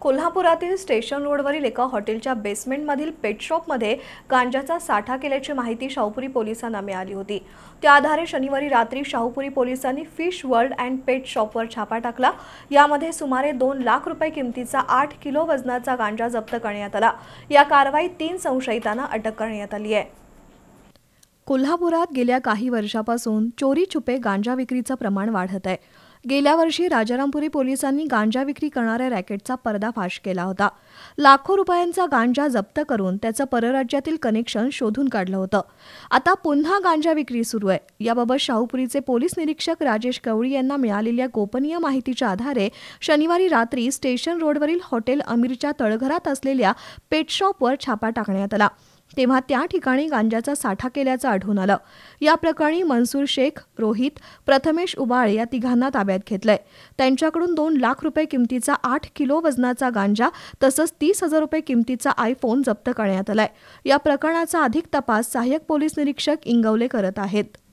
कोल्हापुरातील स्टेशन रोडवरील एका हॉटेलच्या बेसमेंटमधील पेटशॉपमध्ये गांजाचा साठा केल्याची माहिती शाहूपुरी पोलिसांना मिळाली होती त्या आधारे शनिवारी रात्री शाहूपुरी पोलिसांनी फिश वर्ल्ड अँड पेट शॉपवर छापा टाकला यामध्ये सुमारे दोन लाख रुपये किमतीचा आठ किलो वजनाचा गांजा जप्त करण्यात आला या कारवाईत तीन संशयितांना अटक करण्यात आली आहे कोल्हापुरात गेल्या काही वर्षापासून चोरी छुपे गांजा विक्रीचं प्रमाण वाढत आहे गेल्या वर्षी राजारामपुरी पोलिसांनी गांजा विक्री करणाऱ्या रॅकेटचा पर्दाफाश केला होता लाखो रुपयांचा गांजा जप्त करून त्याचं परराज्यातील कनेक्शन शोधून काढलं होतं आता पुन्हा गांजा विक्री सुरू आहे याबाबत शाहूपुरीचे पोलीस निरीक्षक राजेश कवळी यांना मिळालेल्या गोपनीय माहितीच्या आधारे शनिवारी रात्री स्टेशन रोडवरील हॉटेल अमीरच्या तळघरात असलेल्या पेटशॉपवर छापा टाकण्यात आला तेव्हा त्या ठिकाणी गांजाचा साठा केल्याचं आढळून आलं या प्रकरणी मनसूर शेख रोहित प्रथमेश उबाळे या तिघांना ताब्यात घेतलंय त्यांच्याकडून दोन लाख रुपये किमतीचा आठ किलो वजनाचा गांजा तसंच तीस हजार रुपये किमतीचा आयफोन जप्त करण्यात आलाय या प्रकरणाचा अधिक तपास सहाय्यक पोलीस निरीक्षक इंगवले करत आहेत